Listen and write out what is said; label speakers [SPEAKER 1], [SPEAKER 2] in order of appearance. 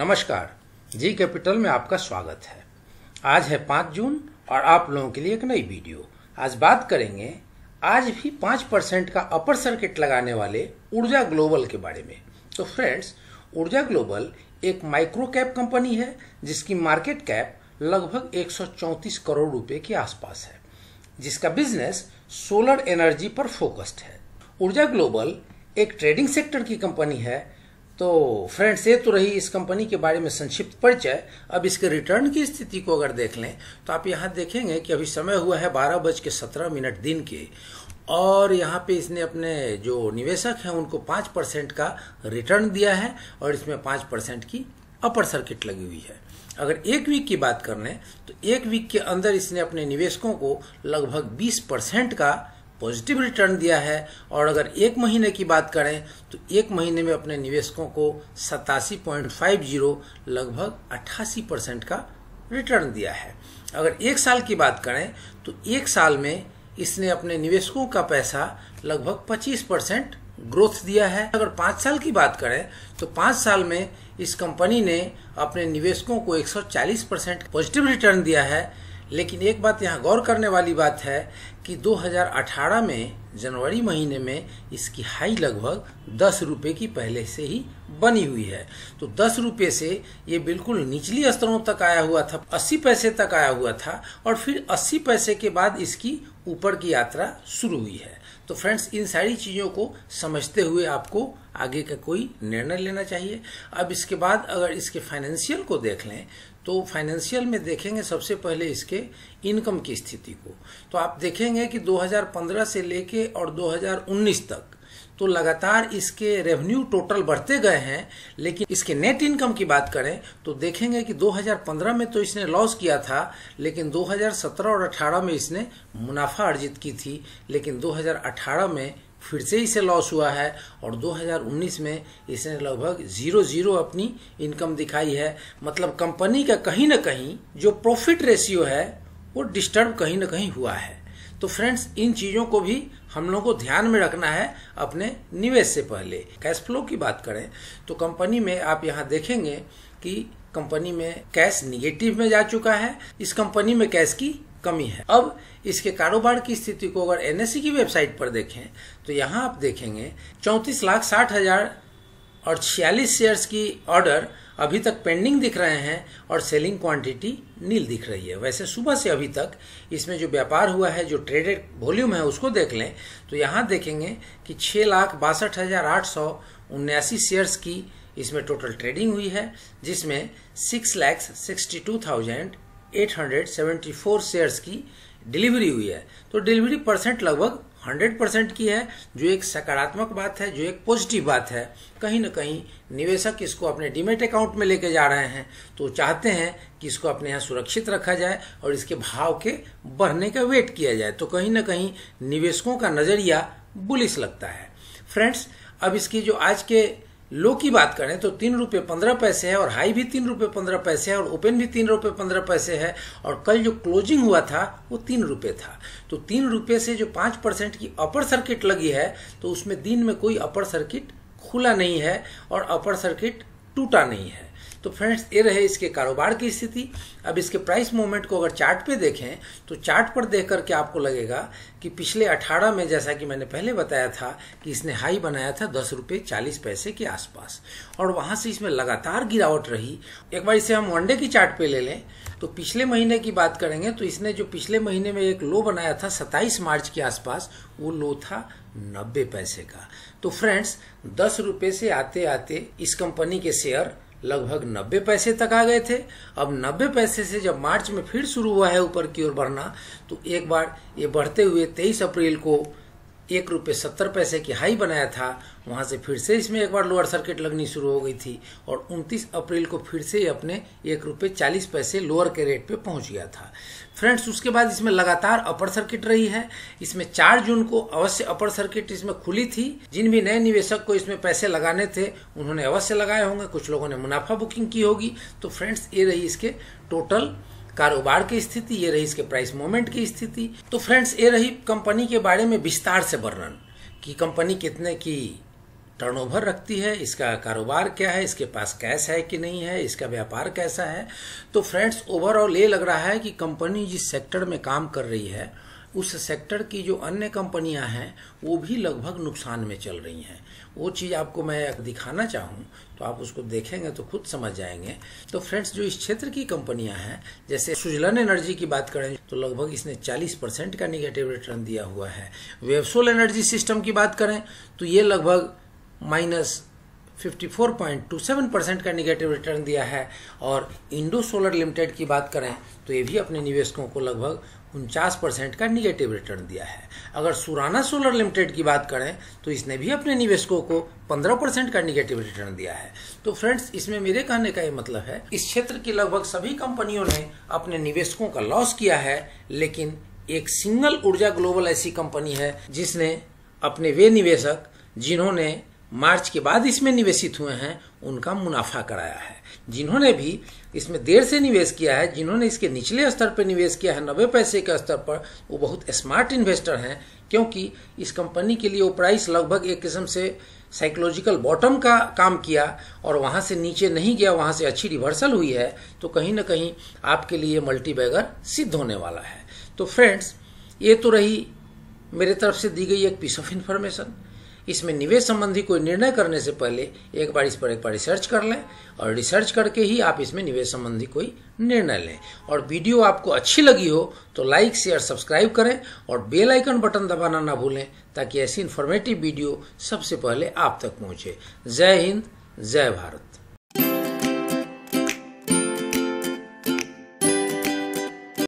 [SPEAKER 1] नमस्कार G capital में आपका स्वागत है आज है पाँच जून और आप लोगों के लिए एक नई वीडियो आज बात करेंगे आज भी पाँच परसेंट का अपर सर्किट लगाने वाले ऊर्जा ग्लोबल के बारे में तो फ्रेंड्स ऊर्जा ग्लोबल एक माइक्रो कैप कंपनी है जिसकी मार्केट कैप लगभग एक करोड़ रुपए के आसपास है जिसका बिजनेस सोलर एनर्जी पर फोकस्ड है ऊर्जा ग्लोबल एक ट्रेडिंग सेक्टर की कंपनी है तो फ्रेंड्स ये तो रही इस कंपनी के बारे में संक्षिप्त परिचय अब इसके रिटर्न की स्थिति को अगर देख लें तो आप यहाँ देखेंगे कि अभी समय हुआ है बारह बज के सत्रह मिनट दिन के और यहाँ पे इसने अपने जो निवेशक हैं उनको पाँच परसेंट का रिटर्न दिया है और इसमें पाँच परसेंट की अपर सर्किट लगी हुई है अगर एक वीक की बात कर लें तो एक वीक के अंदर इसने अपने निवेशकों को लगभग बीस परसेंट का पॉजिटिव रिटर्न दिया है और अगर एक महीने की बात करें तो एक महीने में अपने निवेशकों को सतासी फाइव जीरो लगभग अट्ठासी परसेंट का रिटर्न दिया है अगर एक साल की बात करें तो एक साल में इसने अपने निवेशकों का पैसा लगभग 25 परसेंट ग्रोथ दिया है अगर पांच साल की बात करें तो पांच साल में इस कंपनी ने अपने निवेशकों को 140 परसेंट पॉजिटिव रिटर्न दिया है लेकिन एक बात यहाँ गौर करने वाली बात है कि 2018 में जनवरी महीने में इसकी हाई लगभग दस रुपये की पहले से ही बनी हुई है तो दस रुपये से ये बिल्कुल निचली स्तरों तक आया हुआ था अस्सी पैसे तक आया हुआ था और फिर अस्सी पैसे के बाद इसकी ऊपर की यात्रा शुरू हुई है तो फ्रेंड्स इन सारी चीज़ों को समझते हुए आपको आगे का कोई निर्णय लेना चाहिए अब इसके बाद अगर इसके फाइनेंशियल को देख लें तो फाइनेंशियल में देखेंगे सबसे पहले इसके इनकम की स्थिति को तो आप देखेंगे कि 2015 से लेके और 2019 तक तो लगातार इसके रेवेन्यू टोटल बढ़ते गए हैं लेकिन इसके नेट इनकम की बात करें तो देखेंगे कि 2015 में तो इसने लॉस किया था लेकिन 2017 और 18 में इसने मुनाफा अर्जित की थी लेकिन 2018 में फिर से इसे लॉस हुआ है और 2019 में इसने लगभग जीरो जीरो अपनी इनकम दिखाई है मतलब कंपनी का कहीं ना कहीं जो प्रॉफिट रेशियो है वो डिस्टर्ब कहीं ना कहीं हुआ है तो फ्रेंड्स इन चीजों को भी हम लोगों को ध्यान में रखना है अपने निवेश से पहले कैश फ्लो की बात करें तो कंपनी में आप यहाँ देखेंगे कि कंपनी में कैश निगेटिव में जा चुका है इस कंपनी में कैश की कमी है अब इसके कारोबार की स्थिति को अगर एनएससी e की वेबसाइट पर देखें तो यहाँ आप देखेंगे चौंतीस लाख साठ हजार और छियालीस शेयर्स की ऑर्डर अभी तक पेंडिंग दिख रहे हैं और सेलिंग क्वांटिटी नील दिख रही है वैसे सुबह से अभी तक इसमें जो व्यापार हुआ है जो ट्रेडेड वॉल्यूम है उसको देख लें तो यहाँ देखेंगे कि छह लाख बासठ हजार आठ सौ उन्यासी शेयर्स की इसमें टोटल ट्रेडिंग हुई है जिसमें six lakhs sixty two thousand 874 shares की डिलीवरी हुई है तो डिलीवरी परसेंट लगभग 100 परसेंट की है जो एक सकारात्मक बात है जो एक पॉजिटिव बात है कहीं ना कहीं निवेशक इसको अपने डिमेट अकाउंट में लेके जा रहे हैं तो चाहते हैं कि इसको अपने यहाँ सुरक्षित रखा जाए और इसके भाव के बढ़ने का वेट किया जाए तो कहीं ना कहीं निवेशकों का नजरिया बुलिस लगता है फ्रेंड्स अब इसकी जो आज के लो की बात करें तो तीन रुपये पंद्रह पैसे है और हाई भी तीन रुपये पंद्रह पैसे है और ओपन भी तीन रुपये पंद्रह पैसे है और कल जो क्लोजिंग हुआ था वो तीन रुपये था तो तीन रुपये से जो पाँच परसेंट की अपर सर्किट लगी है तो उसमें दिन में कोई अपर सर्किट खुला नहीं है और अपर सर्किट टूटा नहीं है तो फ्रेंड्स ये रहे इसके कारोबार की स्थिति अब इसके प्राइस मूवमेंट को अगर चार्ट पे देखें तो चार्ट पर देख करके आपको लगेगा कि पिछले 18 में जैसा कि मैंने पहले बताया था कि इसने हाई बनाया था दस रुपये चालीस पैसे के आसपास और वहां से इसमें लगातार गिरावट रही एक बार इसे हम वनडे की चार्ट पे ले लें तो पिछले महीने की बात करेंगे तो इसने जो पिछले महीने में एक लो बनाया था 27 मार्च के आसपास वो लो था नब्बे पैसे का तो फ्रेंड्स दस रुपये से आते आते इस कंपनी के शेयर लगभग नब्बे पैसे तक आ गए थे अब नब्बे पैसे से जब मार्च में फिर शुरू हुआ है ऊपर की ओर बढ़ना तो एक बार ये बढ़ते हुए 23 अप्रैल को एक रुपये सत्तर पैसे की हाई बनाया था वहां से फिर से इसमें एक बार लोअर सर्किट लगनी शुरू हो गई थी और 29 अप्रैल को फिर से अपने एक रुपये चालीस पैसे लोअर के रेट पे पहुंच गया था फ्रेंड्स उसके बाद इसमें लगातार अपर सर्किट रही है इसमें 4 जून को अवश्य अपर सर्किट इसमें खुली थी जिन भी नए निवेशक को इसमें पैसे लगाने थे उन्होंने अवश्य लगाए होंगे कुछ लोगों ने मुनाफा बुकिंग की होगी तो फ्रेंड्स ये रही इसके टोटल कारोबार की स्थिति ये रही इसके प्राइस मूवमेंट की स्थिति तो फ्रेंड्स ये रही कंपनी के बारे में विस्तार से वर्णन कि कंपनी कितने की टर्नओवर रखती है इसका कारोबार क्या है इसके पास कैश है कि नहीं है इसका व्यापार कैसा है तो फ्रेंड्स ओवरऑल ये लग रहा है कि कंपनी जिस सेक्टर में काम कर रही है उस सेक्टर की जो अन्य कंपनियां हैं वो भी लगभग नुकसान में चल रही हैं वो चीज़ आपको मैं दिखाना चाहूँ तो आप उसको देखेंगे तो खुद समझ जाएंगे तो फ्रेंड्स जो इस क्षेत्र की कंपनियां हैं जैसे सुजलन एनर्जी की बात करें तो लगभग इसने 40 परसेंट का निगेटिव रिटर्न दिया हुआ है वेबसोल एनर्जी सिस्टम की बात करें तो ये लगभग माइनस 54.27 परसेंट का निगेटिव रिटर्न दिया है और इंडो सोलर लिमिटेड की बात करें तो ये भी अपने निवेशकों को लगभग उनचास परसेंट का निगेटिव रिटर्न दिया है अगर सुराना सोलर लिमिटेड की बात करें तो इसने भी अपने निवेशकों को पंद्रह परसेंट का निगेटिव रिटर्न दिया है तो फ्रेंड्स इसमें मेरे कहने का ये मतलब है इस क्षेत्र की लगभग सभी कंपनियों ने अपने निवेशकों का लॉस किया है लेकिन एक सिंगल ऊर्जा ग्लोबल ऐसी कंपनी है जिसने अपने वे निवेशक जिन्होंने मार्च के बाद इसमें निवेशित हुए हैं उनका मुनाफा कराया है जिन्होंने भी इसमें देर से निवेश किया है जिन्होंने इसके निचले स्तर पर निवेश किया है नब्बे पैसे के स्तर पर वो बहुत स्मार्ट इन्वेस्टर हैं क्योंकि इस कंपनी के लिए वो प्राइस लगभग एक किस्म से साइकोलॉजिकल बॉटम का काम किया और वहाँ से नीचे नहीं गया वहाँ से अच्छी रिवर्सल हुई है तो कहीं ना कहीं आपके लिए मल्टी बैगर सिद्ध होने वाला है तो फ्रेंड्स ये तो रही मेरे तरफ से दी गई एक पीस ऑफ इन्फॉर्मेशन इसमें निवेश संबंधी कोई निर्णय करने से पहले एक बार इस पर एक बार रिसर्च कर लें और रिसर्च करके ही आप इसमें निवेश संबंधी कोई निर्णय लें और वीडियो आपको अच्छी लगी हो तो लाइक शेयर सब्सक्राइब करें और बेल आइकन बटन दबाना ना भूलें ताकि ऐसी इन्फॉर्मेटिव वीडियो सबसे पहले आप तक पहुंचे जय हिंद जय भारत